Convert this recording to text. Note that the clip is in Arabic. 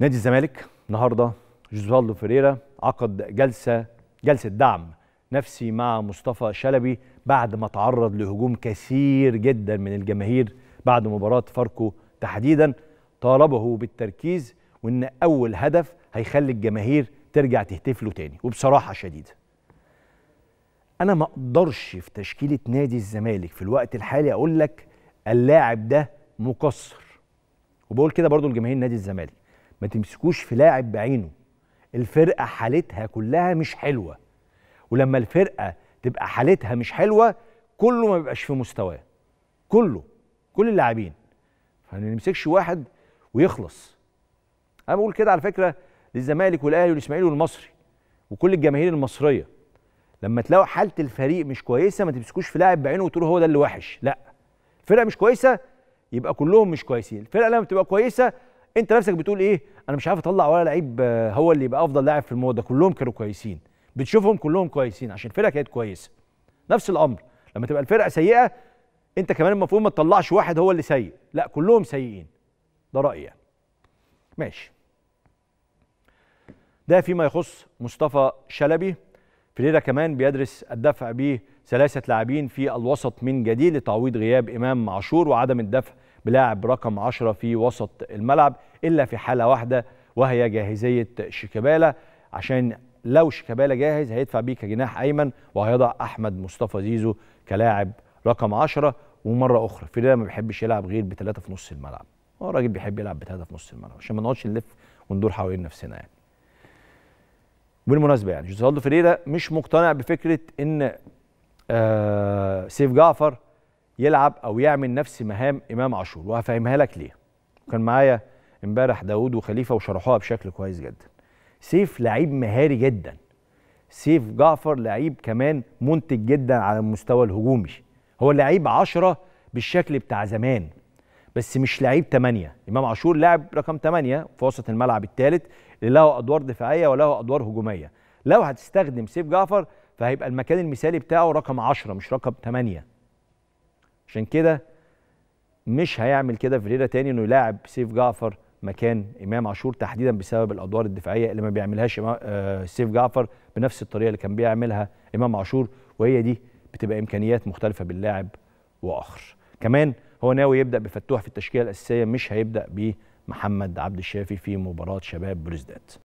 نادي الزمالك النهارده جوزالدو فيريرا عقد جلسه جلسه دعم نفسي مع مصطفى شلبي بعد ما تعرض لهجوم كثير جدا من الجماهير بعد مباراه فاركو تحديدا طالبه بالتركيز وان اول هدف هيخلي الجماهير ترجع تهتف له تاني وبصراحه شديده انا ما اقدرش في تشكيله نادي الزمالك في الوقت الحالي اقول لك اللاعب ده مقصر وبقول كده برضو لجماهير نادي الزمالك ما تمسكوش في لاعب بعينه الفرقه حالتها كلها مش حلوه ولما الفرقه تبقى حالتها مش حلوه كله ما بيبقاش في مستواه كله كل اللاعبين فما نمسكش واحد ويخلص انا بقول كده على فكره للزمالك والاهلي والاسماعيلي والمصري وكل الجماهير المصريه لما تلاقوا حاله الفريق مش كويسه ما تمسكوش في لاعب بعينه وتقولوا هو ده اللي وحش لا الفرقه مش كويسه يبقى كلهم مش كويسين الفرقه لما بتبقى كويسه انت نفسك بتقول ايه انا مش عارف اطلع ولا لعيب آه، هو اللي يبقى افضل لاعب في الموضوع ده كلهم كانوا كويسين بتشوفهم كلهم كويسين عشان الفرقه كانت كويسه نفس الامر لما تبقى الفرقه سيئه انت كمان المفروض ما تطلعش واحد هو اللي سيء لا كلهم سيئين ده رايي يعني ماشي ده فيما يخص مصطفى شلبي فريرا كمان بيدرس الدفع بثلاثه لاعبين في الوسط من جديد لتعويض غياب امام عاشور وعدم الدفع بلاعب رقم 10 في وسط الملعب الا في حاله واحده وهي جاهزيه شيكابالا عشان لو شيكابالا جاهز هيدفع بيه كجناح ايمن وهيضع احمد مصطفى زيزو كلاعب رقم 10 ومره اخرى فيريرا ما بيحبش يلعب غير بثلاثه في نص الملعب هو راجل بيحب يلعب بثلاثه في نص الملعب عشان ما نقعدش نلف وندور حوالين نفسنا يعني بالمناسبه يعني جوزالدو فيريرا مش مقتنع بفكره ان آه سيف جعفر يلعب او يعمل نفس مهام امام عاشور وهفهمها لك ليه كان معايا امبارح داوود وخليفه وشرحوها بشكل كويس جدا سيف لعيب مهاري جدا سيف جعفر لعيب كمان منتج جدا على المستوى الهجومي هو لعيب عشرة بالشكل بتاع زمان بس مش لعيب 8 امام عاشور لاعب رقم 8 في وسط الملعب الثالث اللي له ادوار دفاعيه وله ادوار هجوميه لو هتستخدم سيف جعفر فهيبقى المكان المثالي بتاعه رقم 10 مش رقم 8 عشان كده مش هيعمل كده فيريرا تاني انه يلاعب سيف جعفر مكان امام عاشور تحديدا بسبب الادوار الدفاعيه اللي ما بيعملهاش آه، سيف جعفر بنفس الطريقه اللي كان بيعملها امام عاشور وهي دي بتبقى امكانيات مختلفه باللاعب واخر كمان هو ناوي يبدا بفتوح في التشكيله الاساسيه مش هيبدا بمحمد عبد الشافي في مباراه شباب بريزدات